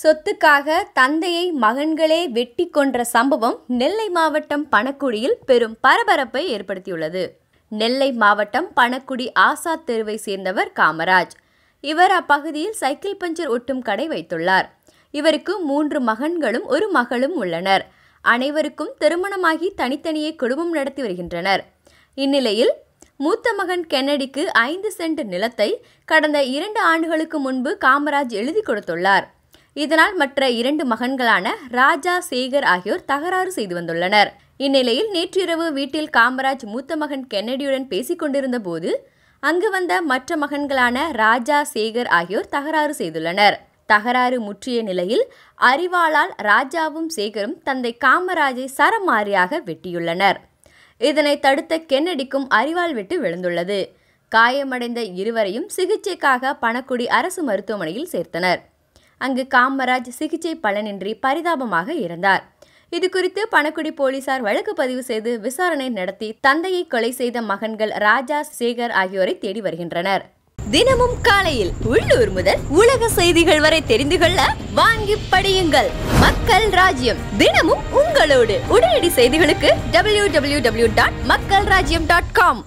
சொத்துக்காக தந்தையை மகன்களே வெட்டி கொன்ற சம்பவம் நெல்லை மாவட்டம் பணக்குடியில் பெரும் பரபரப்பை ஏற்படுத்தியுள்ளது நெல்லை மாவட்டம் பணக்குடி ஆசாத் தெருவை சேர்ந்தவர் காமராஜ் இவர் அப்பகுதியில் சைக்கிள் பஞ்சர் ஒட்டும் கடை வைத்துள்ளார் இவருக்கு மூன்று மகன்களும் ஒரு மகளும் உள்ளனர் அனைவருக்கும் திருமணமாகி தனித்தனியே குடும்பம் நடத்தி வருகின்றனர் இந்நிலையில் மூத்த மகன் கென்னடிக்கு ஐந்து சென்ட் நிலத்தை கடந்த இரண்டு ஆண்டுகளுக்கு முன்பு காமராஜ் எழுதி கொடுத்துள்ளார் இதனால் மற்ற இரண்டு மகன்களான ராஜா சேகர் ஆகியோர் தகராறு செய்து வந்துள்ளனர் இந்நிலையில் நேற்றிரவு வீட்டில் காமராஜ் மூத்த மகன் கென்னடியுடன் பேசிக் கொண்டிருந்த போது அங்கு வந்த மற்ற மகன்களான ராஜா சேகர் ஆகியோர் தகராறு செய்துள்ளனர் தகராறு முற்றிய நிலையில் அறிவாளால் ராஜாவும் சேகரும் தந்தை காமராஜை சரமாரியாக வெட்டியுள்ளனர் இதனை தடுத்த கென்னடிக்கும் அறிவால் வெட்டு விழுந்துள்ளது காயமடைந்த இருவரையும் சிகிச்சைக்காக பணக்குடி அரசு மருத்துவமனையில் சேர்த்தனர் அங்கு காமராஜ் சிகிச்சை பலனின்றி பரிதாபமாக இருந்தார் இது குறித்து பணக்குடி போலீசார் வழக்கு பதிவு செய்து விசாரணை நடத்தி தந்தையை கொலை செய்த மகன்கள் ராஜா சேகர் ஆகியோரை தேடி வருகின்றனர் தினமும் காலையில் உள்ளூர் முதல் உலக செய்திகள் வரை தெரிந்து கொள்ள வாங்கி படியுங்கள் மக்கள் ராஜ்யம் தினமும் உங்களோடு உடனடி செய்திகளுக்கு டபிள்யூ டபிள்யூ டபிள்யூ டாட் மக்கள் ராஜ்யம் டாட் காம்